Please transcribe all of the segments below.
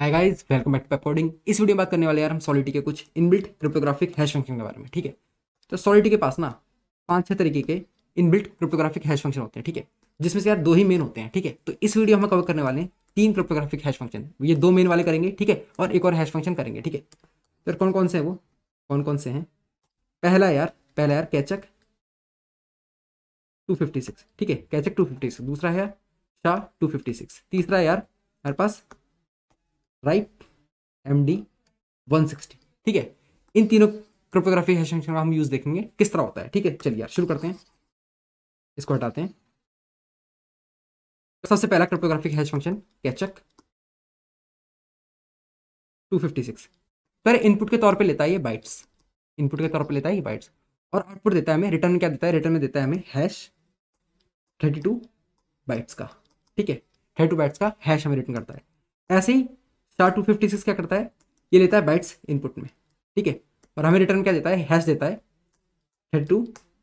Hi guys welcome back to according इस video में बात करने वाले यार हम सॉलिटी के कुछ इनबिल्ट क्रिप्टोग्राफिक हैश फंक्शन के बारे में ठीक है तो सॉलिटी के पास ना पांच छह तरीके के इनबिल्ट क्रिप्टोग्राफिक हैश फंक्शन होते हैं ठीक है जिसमें से यार दो ही मेन होते हैं ठीक है तो इस वीडियो हम कवर करने वाले हैं तीन क्रिप्टोग्राफिक हैश फंक्शन ये दो मेन वाले करेंगे ठीक है और एक और हैश फंक्शन करेंगे ठीक है तो कौन कौन से हैं वो कौन कौन से हैं पहला यार पहला यार कैचक टू फिफ्टी सिक्स ठीक है कैचक टू फिफ्टी सिक्स दूसरा है यार शाह टू फिफ्टी सिक्स तीसरा यार हमारे पास ripe M D one sixty ठीक है इन तीनों क्रिप्टोग्राफी हैश का हम यूज़ देखेंगे किस तरह होता है ठीक है चलिए यार शुरू करते हैं इसको हटाते हैं सबसे पहला क्रिप्टोग्राफिक हैश फंक्शन कैचक 256 पर इनपुट के तौर पे लेता है ये बाइट्स इनपुट के तौर पे लेता है ये बाइट्स और आउटपुट देता है हमें रिटर्न क्या देता है रिटर्न में देता है हमें हैश 32 बाइट्स का ठीक है 32 बाइट्स का हैश हमें रिटर्न करता है ऐसे ही स्टार टू फिफ्टी सिक्स क्या करता है ये लेता है बाइट्स इनपुट में ठीक है और हमें रिटर्न क्या देता है हैश देता है हेड टू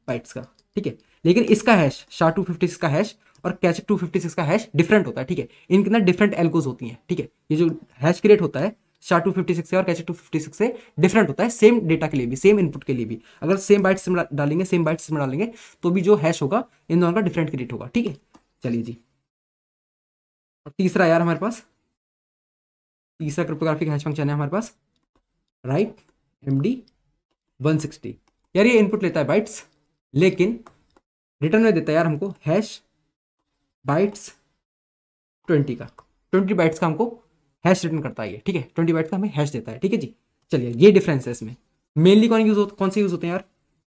बाइट्स का ठीक है लेकिन इसका hash sha two fifty six का हैश और कैच टू फिफ्टी सिक्स का हैश डिफरेंट होता है ठीक है इनके अंदर डिफरेंट एल्गोज होती हैं ठीक है ये जो हैश क्रिएट होता है शार टू फिफ्टी सिक्स से और कैच टू फिफ्टी सिक्स से डिफरेंट होता है सेम डेटा के लिए भी सेम इनपुट के लिए भी अगर सेम बाइट सिम डालेंगे सेम बाइट सिम डालेंगे तो भी जो हैश होगा इन दोनों का डिफरेंट क्रिएट होगा ठीक है चलिए जी और तीसरा यार हमारे पास तीसरा क्रिप्टोग्राफिक हैश फंक्शन है हमारे पास ripe M D one sixty यार ये इनपुट लेता है बाइट्स लेकिन रिटर्न में देता है यार हमको हैश बाइट्स ट्वेंटी का ट्वेंटी बाइट्स का हमको हैश रिटर्न करता है ये ठीक है ट्वेंटी बाइट्स का हमें हैश देता है ठीक है जी चलिए ये डिफरेंस है इसमें मेनली कौन यूज कौन से यूज होते हैं यार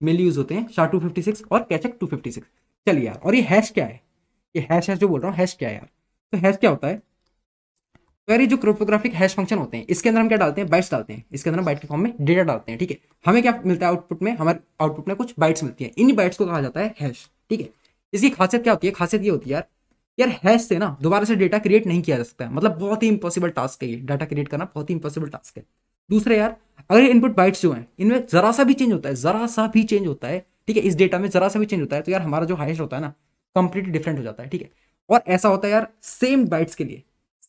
मेनली यूज होते हैं शार टू फिफ्टी सिक्स और कैचक टू फिफ्टी सिक्स चलिए यार और ये हैश क्या है ये हैश हैश जो बोल रहा हूँ हैश क्या है यार तो हैश क्या होता है तो यार जो क्रिप्टोग्राफिक हैश फंक्शन होते हैं इसके अंदर हम क्या डालते हैं बाइट्स डालते हैं इसके अंदर हम बाइट के फॉर्म में डेटा डालते हैं ठीक है हमें क्या मिलता है आउटपुट में हमारे आउटपुट में कुछ बाइट्स मिलती है इन बाइट्स को कहा जाता है हैश ठीक है इसकी खासियत क्या होती है खासियत ये होती है यार यार हैश से ना दोबारा से डेटा क्रिएट नहीं किया जा सकता है मतलब बहुत ही इंपॉसिबल टास्क है ये डाटा क्रिएट करना बहुत ही इंपॉसिबल टास्क है दूसरे यार अगर इनपुट बाइट्स जो हैं इनमें जरा सा भी चेंज होता है जरा सा भी चेंज होता है ठीक है इस डेटा में जरा सा भी चेंज होता है तो यार हमारा जो हैश होता है ना कंप्लीटली डिफरेंट हो जाता है ठीक है और ऐसा होता है यार सेम बाइट्स के लिए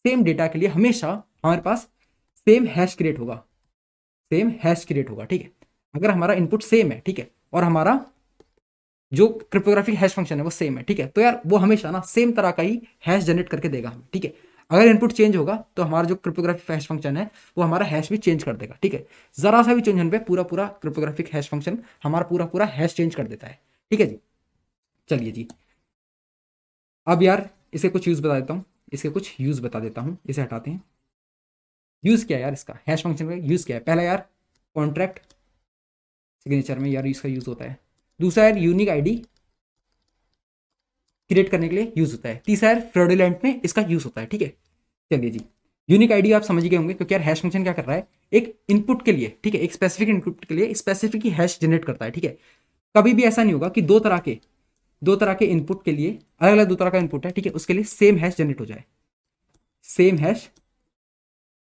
सेम डेटा के लिए हमेशा हमारे पास सेम हैश क्रिएट होगा सेम हैश क्रिएट होगा ठीक है अगर हमारा इनपुट सेम है ठीक है और हमारा जो क्रिप्टोग्राफिक हैश फंक्शन है वो सेम है ठीक है तो यार वो हमेशा ना सेम तरह का ही हैश जनरेट करके देगा हमें ठीक है अगर इनपुट चेंज होगा तो हमारा जो क्रिप्टोग्राफिक हैश फंक्शन है वो हमारा हैश भी चेंज कर देगा ठीक है जरा सा भी चेंज होने पर पूरा पूरा क्रिप्टोग्राफिक हैश फंक्शन हमारा पूरा पूरा हैश चेंज कर देता है ठीक है जी चलिए जी अब यार इसे कुछ यूज़ बता देता हूँ इसके कुछ यूज़ बता देता हूं इसे हटाते हैं यूज़ क्या यार इसका हैश फंक्शन का यूज़ क्या है पहला यार कॉन्ट्रैक्ट सिग्नेचर में यार इसका यूज़ होता है दूसरा यार यूनिक आईडी क्रिएट करने के लिए यूज़ होता है तीसरा यार फ्रॉडुलेंट में इसका यूज़ होता है ठीक है चलिए जी यूनिक आईडी आप समझ गए होंगे क्योंकि यार हैश फंक्शन क्या कर रहा है एक इनपुट के लिए ठीक है एक स्पेसिफिक इनपुट के लिए स्पेसिफिक हैश जनरेट करता है ठीक है कभी भी ऐसा नहीं होगा कि दो तरह के दो तरह के इनपुट के लिए अलग अलग दो तरह का इनपुट है ठीक है उसके लिए सेम हैश जनरेट हो जाए सेम हैश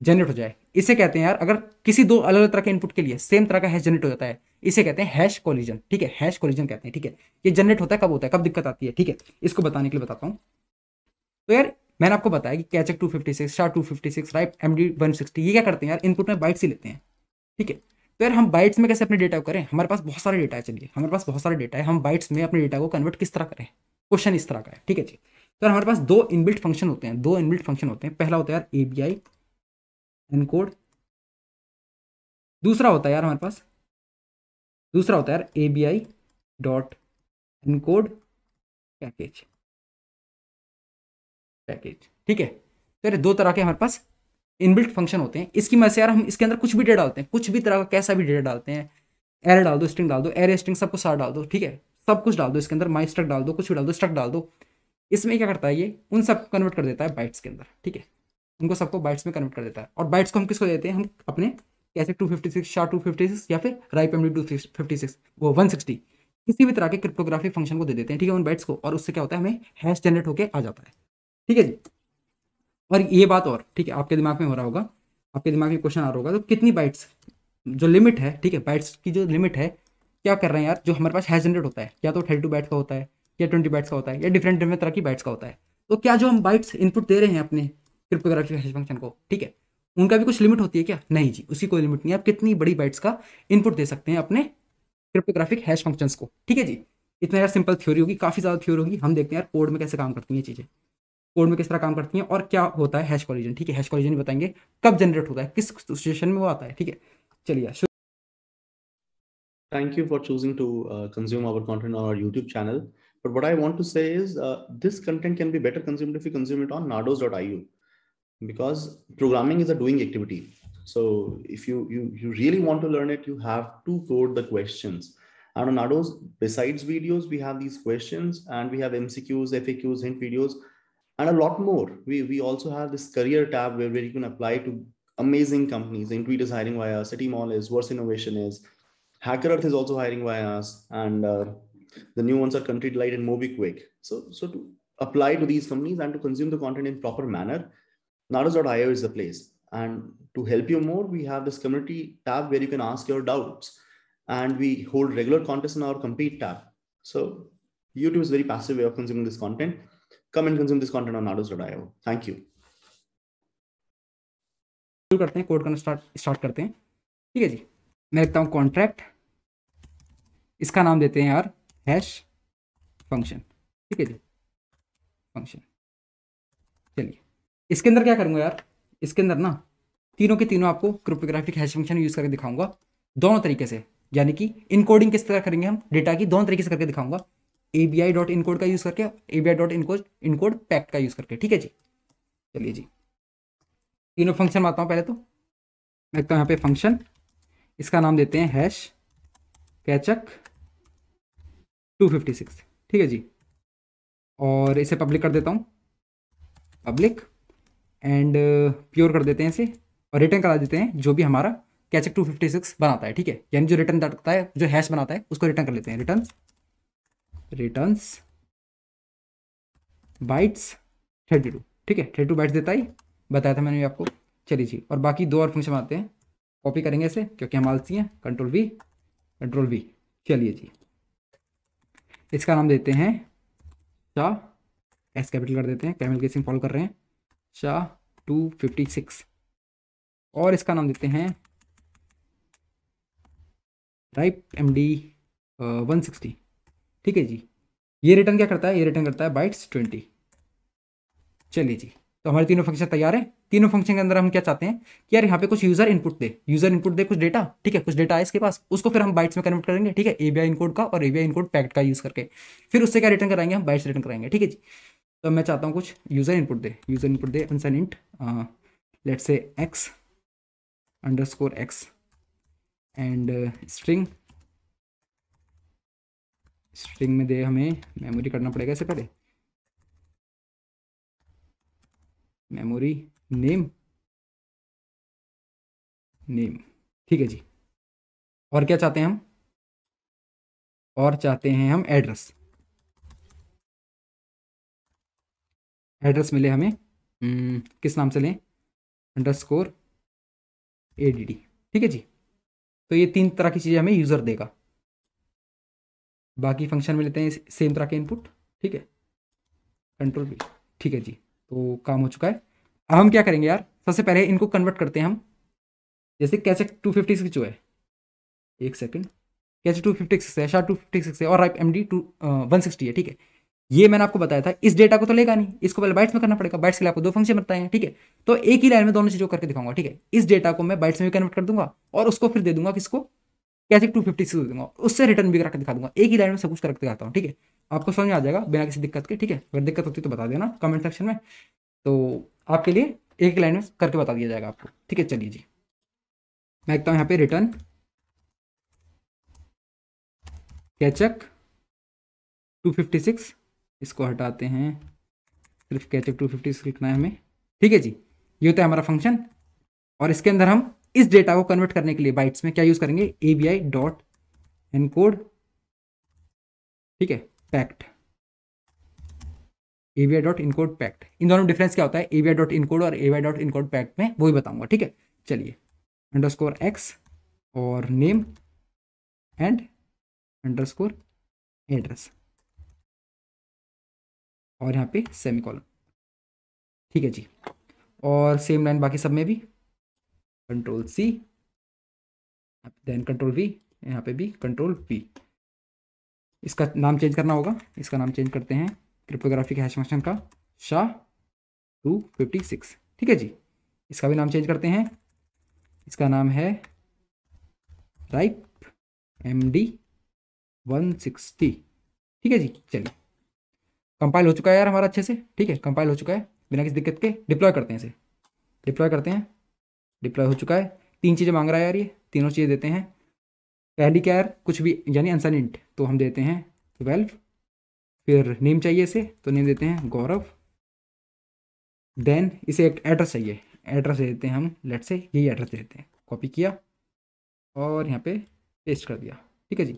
जनरेट हो जाए इसे कहते हैं यार अगर किसी दो अलग अलग तरह के इनपुट के लिए सेम तरह का हैश जनरेट हो जाता है इसे कहते हैं हैश कोलिजन ठीक है हैश कोलिजन कहते हैं ठीक है ये जनरेट होता है कब होता है कब दिक्कत आती है ठीक है इसको बताने के लिए बताता हूँ तो यार मैंने आपको बताया कि कैचक two fifty six sha two fifty six ripe M D one sixty ये क्या करते हैं यार इनपुट में बाइट्स ही लेते हैं ठीक है तो यार हम बाइट्स में कैसे अपने डेटा को करें हमारे पास बहुत सारे डेटा है चलिए हमारे पास बहुत सारे डेटा है हम बाइट्स में अपने डेटा को कन्वर्ट किस तरह करें क्वेश्चन इस तरह का है ठीक है जी तो हमारे पास दो इनबिल्ट फंक्शन होते हैं दो इनबिल्ट फंक्शन होते हैं पहला होता है यार ए बी आई एनकोड दूसरा होता है यार हमारे पास दूसरा होता है यार A B I dot encode package package ठीक है तो यार दो तरह के हमारे पास इनबिल्ट फंक्शन होते हैं इसकी मदद से यार हम इसके अंदर कुछ भी डेटा डालते हैं कुछ भी तरह का कैसा भी डेटा डालते हैं एरे डाल दो स्ट्रिंग डाल दो एरे स्ट्रिंग सब कुछ सारा डाल दो ठीक है सब कुछ डाल दो इसके अंदर माई स्ट्रक डाल दो कुछ भी डाल दो स्ट्रक डाल दो इसमें क्या करता है ये उन सब कन्वर्ट कर देता है बाइट्स के अंदर ठीक है उनको सबको बाइट्स में कन्वर्ट कर देता है और बाइट्स को हम किसको देते हैं हम अपने कैसे two fifty six sha two fifty six या फिर ripe M two fifty six वो वन सिक्सटी किसी भी तरह के क्रिप्टोग्राफी फंक्शन को दे देते हैं ठीक है उन बाइट्स को और उससे क्या होता है हमें हैश जनरेट होकर आ जाता है ठीक है जी और ये बात और ठीक है आपके दिमाग में हो रहा होगा आपके दिमाग में क्वेश्चन आ रहा होगा तो कितनी बाइट्स जो लिमिट है ठीक है बाइट्स की जो लिमिट है क्या कर रहे हैं यार जो हमारे पास हैज जनरेट होता है या तो थर्टी टू बाइट्स का होता है या ट्वेंटी बाइट्स का होता है या डिफरेंट डिफरेंट तरह की बाइट्स का होता है तो क्या जो हम बाइट्स इनपुट दे रहे हैं अपने क्रिप्टोग्राफिक हैश फंक्शन को ठीक है उनका भी कुछ लिमिट होती है क्या नहीं जी उसकी कोई लिमिट नहीं है आप कितनी बड़ी बाइट्स का इनपुट दे सकते हैं अपने क्रिप्टोग्राफिक हैश फंक्शंस को ठीक है जी इतना यार सिंपल थ्योरी होगी काफ़ी ज़्यादा थ्योरी होगी हम देखते हैं यार कोड में कैसे काम करती हैं चीज़ें कोड में किस तरह काम करती है और क्या होता है हैश कॉलिजन ठीक है हैश कॉलिजन बताएंगे कब जनरेट होता है किस सिचुएशन में वो आता है ठीक है चलिए thank you for choosing to consume our content on our channel but what I want to say can be better because programming is a doing activity so if you you you really want to learn it you have to code the questions and on nados besides videos we have these questions and we have MCQs FAQs hint videos and a lot more. We, we also have this career tab where, where you can apply to amazing companies. Intuit is hiring via us, City Mall is, Worse Innovation is, Hacker Earth is also hiring via us, and uh, the new ones are Country Delight and MobiQuick. So, so to apply to these companies and to consume the content in proper manner, Nadas.io is the place. And to help you more, we have this community tab where you can ask your doubts. And we hold regular contests in our compete tab. So YouTube is very passive way of consuming this content. come and consume this content on nados.io thank you शुरू करते हैं code करना start start करते हैं ठीक है जी मैं लिखता हूं कॉन्ट्रैक्ट इसका नाम देते हैं यार हैश फंक्शन ठीक है जी फंक्शन चलिए इसके अंदर क्या करूंगा यार इसके अंदर ना तीनों के तीनों आपको क्रिप्टोग्राफिक हैश फंक्शन यूज़ करके दिखाऊंगा दोनों तरीके से यानी कि इनकोडिंग किस तरह करेंगे हम डेटा की दोनों तरीके से करके दिखाऊंगा A B I dot encode का यूज़ करके A B I dot encode encode packed का यूज़ करके ठीक है जी चलिए जी तीनों फंक्शन में आता हूँ पहले तो मैं तो यहाँ पे फंक्शन इसका नाम देते हैं हैश कैचक 256 ठीक है जी और इसे पब्लिक कर देता हूँ पब्लिक एंड प्योर कर देते हैं इसे और रिटर्न करा देते हैं जो भी हमारा कैचक 256 बनाता है ठीक है यानी जो रिटर्न करता है जो हैश बनाता है उसको रिटर्न कर लेते हैं return returns bytes thirty two ठीक है थर्टी टू बाइट्स देता ही बताया था मैंने भी आपको चलिए जी और बाकी दो और फंक्शन आते हैं कॉपी करेंगे ऐसे क्योंकि हम आलसी हैं कंट्रोल वी कंट्रोल वी चलिए जी इसका नाम देते हैं शाह एस कैपिटल कर देते हैं कैमल सिंह फॉलो कर रहे हैं शाह टू फिफ्टी सिक्स और इसका नाम देते हैं ripe M D one sixty ठीक है जी ये रिटर्न क्या करता है ये रिटर्न करता है बाइट्स ट्वेंटी चलिए जी तो हमारे तीनों फंक्शन तैयार है तीनों फंक्शन के अंदर हम क्या चाहते हैं कि यार यहाँ पे कुछ यूजर इनपुट दे यूजर इनपुट दे कुछ डेटा ठीक है कुछ डेटा है इसके पास उसको फिर हम बाइट्स में कन्वर्ट करेंगे ठीक है एबीआई इनकोड का और एबीआई इनकोड पैकेट का यूज करके फिर उससे क्या रिटर्न कराएंगे हम बाइट्स रिटर्न कराएंगे ठीक है जी तो मैं चाहता हूँ कुछ यूजर इनपुट दे यूजर इनपुट दे unsigned int let's say x underscore x and string string में दे हमें मेमोरी करना पड़ेगा इससे पहले मेमोरी नेम नेम ठीक है जी और क्या चाहते हैं हम और चाहते हैं हम एड्रेस एड्रेस मिले हमें हम्म, किस नाम से लें अंडर स्कोर ए ठीक है जी तो ये तीन तरह की चीज़ें हमें यूज़र देगा बाकी फंक्शन में लेते हैं सेम तरह के इनपुट ठीक है कंट्रोल भी ठीक है जी तो काम हो चुका है अब हम क्या करेंगे यार सबसे पहले इनको कन्वर्ट करते हैं हम जैसे कैचेक टू फिफ्टी सिक्स जो है एक second keccak two fifty six है शार्ट टू फिफ्टी सिक्स है और ripe M D two one sixty है ठीक है ये मैंने आपको बताया था इस डेटा को तो लेगा नहीं इसको पहले बाइट्स में करना पड़ेगा बाइट्स के लिए आपको दो फंक्शन बताए हैं ठीक है तो एक ही लाइन में दोनों चीज़ों करके दिखाऊंगा ठीक है इस डेटा को मैं बाइट्स में भी कन्वर्ट कर दूंगा और उसको फिर दे दूंगा किसको कैसे टू फिफ्टी सिक्स दूंगा उससे रिटर्न भी करके दिखा दूंगा एक ही लाइन में सब कुछ करके दिखाता हूँ ठीक है आपको समझ आ जाएगा बिना किसी दिक्कत के ठीक है अगर दिक्कत होती तो बता देना कमेंट सेक्शन में तो आपके लिए एक लाइन में करके बता दिया जाएगा आपको ठीक है चलिए जी मैं देखता हूँ यहाँ पे रिटर्न कैचक टू फिफ्टी सिक्स इसको हटाते हैं सिर्फ कैचअप टू फिफ्टी लिखना है हमें ठीक है जी ये होता है हमारा फंक्शन और इसके अंदर हम इस डेटा को कन्वर्ट करने के लिए बाइट्स में क्या यूज करेंगे A B I dot encode ठीक है packed A B I dot encode packed इन दोनों डिफरेंस क्या होता है A B I dot encode और A B I dot encode packed में वो ही बताऊंगा ठीक है चलिए अंडर स्कोर एक्स और name and underscore address और यहाँ पे सेमी कॉलम ठीक है जी और सेम लाइन बाकी सब में भी control C then control V यहाँ पे भी कंट्रोल पी इसका नाम चेंज करना होगा इसका नाम चेंज करते हैं क्रिप्टोग्राफिक हैश फंक्शन का शाह टू फिफ्टी सिक्स ठीक है जी इसका भी नाम चेंज करते हैं इसका नाम है ripe M D one sixty ठीक है जी चलिए कंपाइल हो चुका है यार हमारा अच्छे से ठीक है कंपाइल हो चुका है बिना किसी दिक्कत के डिप्लॉय करते हैं इसे डिप्लॉय करते हैं डिप्लॉय हो चुका है तीन चीज़ें मांग रहा है यार ये तीनों चीज़ें देते हैं पहली क्या कुछ भी यानी अनसन इंट तो हम देते हैं ट्वेल्व फिर नेम चाहिए इसे तो नेम देते हैं गौरव देन इसे एक एड्रेस चाहिए एड्रेस दे देते हैं हम लेट से यही एड्रेस दे देते हैं कॉपी किया और यहाँ पे पेस्ट कर दिया ठीक है जी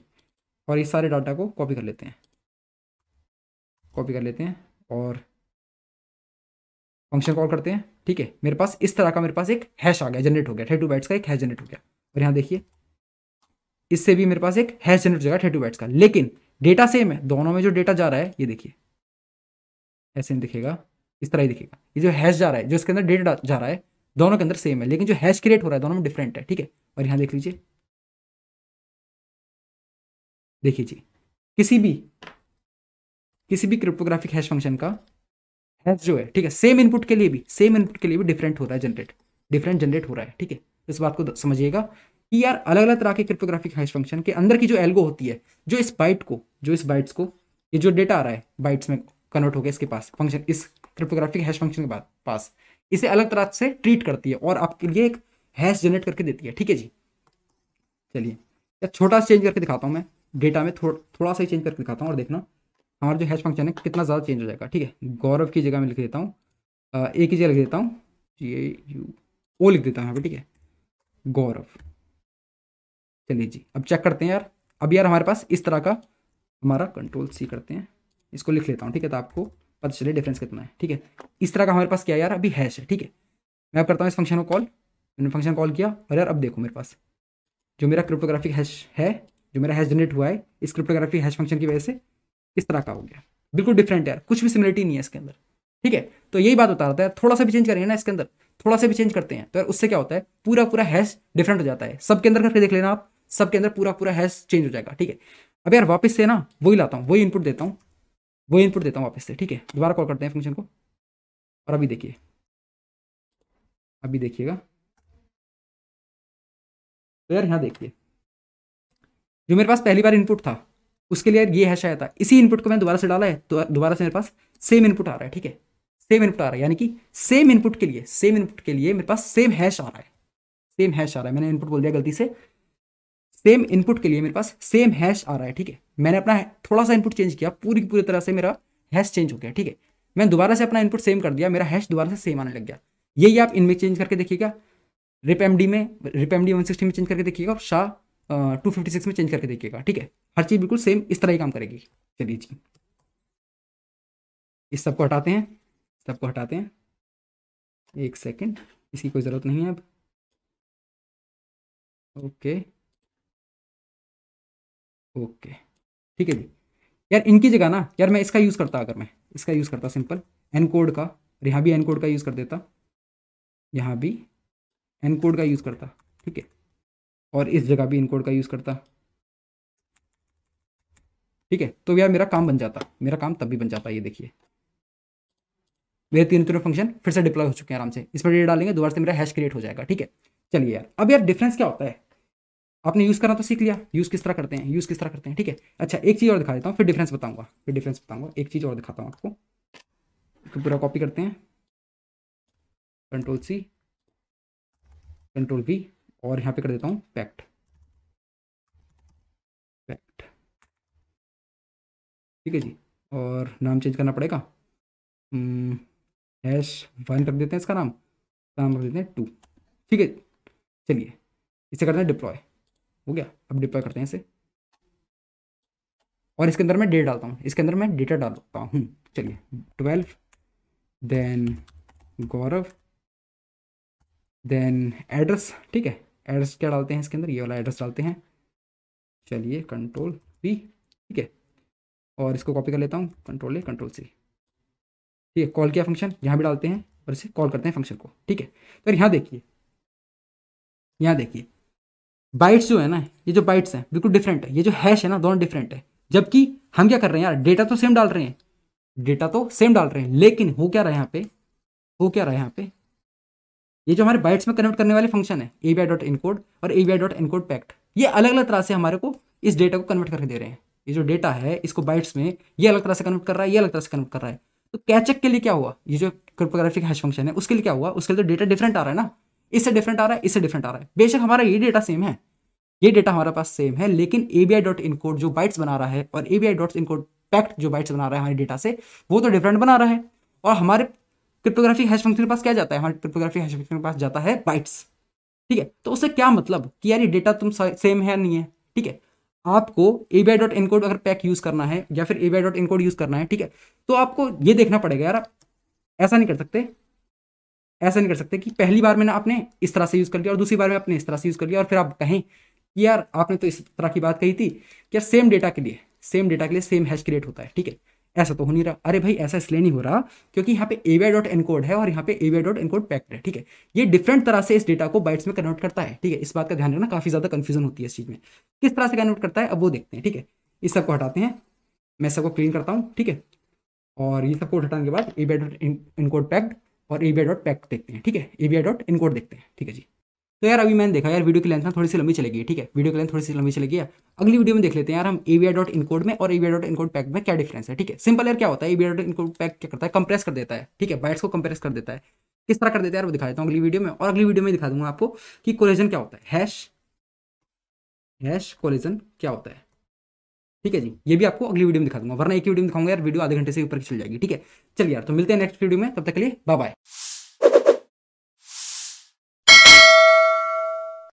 और इस सारे डाटा को कॉपी कर लेते हैं कॉपी कर लेते हैं और फंक्शन कॉल करते हैं ठीक है मेरे पास इस तरह का मेरे पास एक हैश आ गया जनरेट हो गया थर्टी बाइट्स का एक हैश जनरेट हो गया और यहाँ देखिए इससे भी मेरे पास एक हैश जनरेट हो जाएगा थर्टी बाइट्स का लेकिन डेटा सेम है दोनों में जो डेटा जा रहा है ये देखिए ऐसे नहीं दिखेगा इस तरह ही दिखेगा ये जो हैश जा रहा है जो इसके अंदर डेटा जा रहा है दोनों के अंदर सेम है लेकिन जो हैश क्रिएट हो रहा है दोनों में डिफरेंट है ठीक है और यहाँ देख लीजिए देखिए जी किसी भी किसी भी क्रिप्टोग्राफिक हैश फंक्शन का एस जो है ठीक है सेम इनपुट के लिए भी सेम इनपुट के लिए भी डिफरेंट हो रहा है जनरेट डिफरेंट जनरेट हो रहा है ठीक है इस बात को समझिएगा कि यार अलग अलग तरह के क्रिप्टोग्राफिक हैश फंक्शन के अंदर की जो एल्गो होती है जो इस बाइट को जो इस बाइट्स को ये जो डेटा आ रहा है बाइट्स में कन्वर्ट हो गया इसके पास फंक्शन इस क्रिप्टोग्राफिक हैश फंक्शन के पास इसे अलग तरह से ट्रीट करती है और आपके लिए एक हैश जनरेट करके देती है ठीक है जी चलिए छोटा सा चेंज करके दिखाता हूँ मैं डेटा में थो, थोड़ा सा ही चेंज करके दिखाता हूँ और देखना हमारा जो हैश फंक्शन है कितना ज़्यादा चेंज हो जाएगा ठीक है गौरव की जगह में लिख देता हूँ ए की जगह लिख देता हूँ ए यू ओ लिख देता हूँ यहाँ पर ठीक है गौरव चलिए जी अब चेक करते हैं यार अब यार हमारे पास इस तरह का हमारा कंट्रोल सी करते हैं इसको लिख लेता हूँ ठीक है तो आपको पता चले डिफरेंस कितना है ठीक है इस तरह का हमारे पास क्या यार अभी हैश है ठीक है मैं अब करता हूँ इस फंक्शन को कॉल मैंने फंक्शन कॉल किया और यार अब देखो मेरे पास जो मेरा क्रिप्टोग्राफिक हैश है जो मेरा हैश जनरेट हुआ है इस क्रिप्टोग्राफिक हैश फंक्शन की वजह से इस तरह का हो गया बिल्कुल डिफरेंट यार कुछ भी सिमिलरिटी नहीं है इसके अंदर ठीक है तो यही बात बता रहा है थोड़ा सा भी चेंज करेंगे ना इसके अंदर थोड़ा सा भी चेंज करते हैं तो यार उससे क्या होता है पूरा पूरा हैश डिफरेंट हो जाता है सबके अंदर करके देख लेना आप सबके अंदर पूरा पूरा हैश चेंज हो जाएगा ठीक है अब यार वापस से ना वही लाता हूँ वही इनपुट देता हूँ वही इनपुट देता हूँ वापस से ठीक है दोबारा कॉल करते हैं फंक्शन को और अभी देखिए अभी देखिएगा तो यार यहाँ देखिए जो मेरे पास पहली बार इनपुट था उसके लिए ये हैश आया था इसी इनपुट को मैंने दोबारा से डाला है तो दोबारा से मेरे पास सेम इनपुट आ रहा है ठीक है सेम इनपुट आ रहा है यानी कि सेम इनपुट के लिए सेम इनपुट के लिए मेरे पास सेम हैश आ रहा है सेम हैश आ रहा है मैंने इनपुट बोल दिया गलती से सेम इनपुट के लिए मेरे पास सेम हैश आ रहा है ठीक है मैंने अपना थोड़ा सा इनपुट चेंज किया पूरी पूरी तरह से मेरा हैश चेंज हो गया ठीक है मैंने दोबारा से अपना इनपुट सेम कर दिया मेरा हैश दोबारा से सेम आने लग गया यही आप इनमें चेंज करके देखिएगा रिप एम डी में ripe M D one sixty में चेंज करके देखिएगा और शाह टू फिफ्टी सिक्स में चेंज करके देखिएगा ठीक है हर चीज़ बिल्कुल सेम इस तरह ही काम करेगी चलिए जी इस सबको हटाते हैं सबको हटाते हैं एक सेकेंड इसकी कोई ज़रूरत नहीं है अब ओके ओके ठीक है जी यार इनकी जगह ना यार मैं इसका यूज़ करता अगर मैं इसका यूज़ करता सिंपल एन कोड का यहाँ भी एन कोड का यूज़ कर देता यहाँ भी एन कोड का यूज़ करता ठीक है और इस जगह भी इनकोड का यूज़ करता ठीक है तो यार मेरा काम बन जाता मेरा काम तब भी बन जाता ये देखिए मेरे तीन तीनों फंक्शन फिर से डिप्लॉय हो चुके हैं आराम से इस पर डेटा डालेंगे दोबारा से मेरा हैश क्रिएट हो जाएगा ठीक है चलिए यार अब यार डिफरेंस क्या होता है आपने यूज़ करना तो सीख लिया यूज़ किस तरह करते हैं यूज़ किस तरह करते हैं ठीक है अच्छा एक चीज़ और दिखा देता हूँ फिर डिफरेंस बताऊंगा फिर डिफरेंस बताऊंगा एक चीज़ और दिखाता हूँ आपको इसको पूरा कॉपी करते हैं कंट्रोल सी कंट्रोल बी और यहाँ पे कर देता हूँ पैक्ट पैक्ट ठीक है जी और नाम चेंज करना पड़ेगा हैश hmm, वन रख देते हैं इसका नाम नाम रख देते हैं टू ठीक है चलिए इसे करते हैं डिप्लॉय हो गया अब डिप्लॉय करते हैं इसे और इसके अंदर मैं डेट डालता हूँ इसके अंदर मैं डेटा डाल देता हूँ चलिए twelve then Gaurav then address ठीक है एड्रेस क्या डालते हैं इसके अंदर ये वाला एड्रेस डालते हैं चलिए कंट्रोल बी ठीक है और इसको कॉपी कर लेता हूँ कंट्रोल ए कंट्रोल सी ठीक है कॉल किया फंक्शन यहाँ भी डालते हैं और इसे कॉल करते हैं फंक्शन को ठीक है तो यहाँ देखिए यहाँ देखिए बाइट्स जो है ना ये जो बाइट्स हैं बिल्कुल डिफरेंट है ये जो हैश है ना दोनों डिफरेंट है जबकि हम क्या कर रहे हैं यार डेटा तो सेम डाल रहे हैं डेटा तो सेम डाल रहे हैं लेकिन हो क्या रहा है यहाँ पे हो क्या रहा है यहाँ पे ये जो हमारे बाइट्स में कन्वर्ट करने वाले फंक्शन है ए बी डॉट इनकोड और A B dot encode packed ये अलग अलग तरह से हमारे को इस डेटा को कन्वर्ट करके दे रहे हैं ये जो डेटा है इसको बाइट्स में ये अलग तरह से कन्वर्ट कर रहा है ये अलग तरह से कन्वर्ट कर रहा है तो कैचेक के लिए क्या हुआ ये जो क्रिप्टोग्राफिक हैश फंक्शन है उसके लिए क्या हुआ उसके लिए तो डेटा डिफरेंट आ रहा है ना इससे डिफरेंट आ रहा है इससे डिफरेंट आ रहा है बेशक हमारा ये डेटा सेम है ये डेटा हमारे पास सेम है लेकिन A B I dot encode जो बाइट्स बना रहा है और A B I dot encode packed जो बाइट्स बना रहा है हमारे डेटा से वो तो डिफरेंट बना रहा है और हमारे क्रिप्टोग्राफी हैश फंक्शन के पास क्या जाता है हमारे क्रिप्टोग्राफी हैश फंक्शन के पास जाता है बाइट्स ठीक है तो उससे क्या मतलब कि यार ये डेटा तुम सेम है नहीं है ठीक है आपको A B I dot encode अगर पैक यूज़ करना है या फिर A B I dot encode use करना है ठीक है तो आपको ये देखना पड़ेगा यार ऐसा नहीं कर सकते ऐसा नहीं कर सकते कि पहली बार मैंने आपने इस तरह से यूज़ कर लिया और दूसरी बार में आपने इस तरह से यूज़ कर लिया और फिर आप कहें कि यार आपने तो इस तरह की बात कही थी कि यार सेम डेटा के लिए सेम डेटा के लिए सेम हैश क्रिएट होता है ठीक है ऐसा तो हो नहीं रहा अरे भाई ऐसा इसलिए नहीं हो रहा क्योंकि यहाँ पे ए डॉट एनकोड है और यहाँ पे ए डॉट एनकोड पैक्ड है ठीक है ये डिफरेंट तरह से इस डेटा को बाइट्स में कन्वर्ट करता है ठीक है इस बात का ध्यान रखना काफी ज्यादा कंफ्यूजन होती है इस चीज में किस तरह से कन्वर्ट करता है अब वो देखते हैं ठीक है इस सबको हटाते हैं मैं सबको क्लीन करता हूँ ठीक है और ये सबको हटाने के बाद ए डॉट इनकोड पैक्ड और ए डॉट पैक्ड देखते हैं ठीक है ए डॉट इनकोड देखते हैं ठीक है जी तो यार अभी मैंने देखा यार वीडियो की लेंथ ना थोड़ी सी लंबी चलेगी ठीक है वीडियो की लेंथ थोड़ी सी लंबी चलेगी अगली वीडियो में देख लेते हैं यार हम एवीआई डॉट इनकोड में और एवीआई डॉट इनकोड पैक में क्या डिफरेंस है ठीक है सिंपल यार क्या होता है एवीआई डॉट इनकोड पैक क्या करता है कंप्रेस कर देता है ठीक है बाइट्स को कंप्रेस कर देता है किस तरह कर देता है यार वो दिखा देता हूँ अगली वीडियो में और अगली वीडियो में दिखा दूंगा आपको कि कोलेजन क्या होता है हैश हैश कोलेजन क्या होता है ठीक है जी ये भी आपको अगली वीडियो में दिखा दूंगा वरना एक ही वीडियो में दिखाऊंगा यार वीडियो आधे घंटे से ऊपर चल जाएगी ठीक है चलिए यार तो मिलते हैं नेक्स्ट वीडियो में तब तक के लिए बाय बाय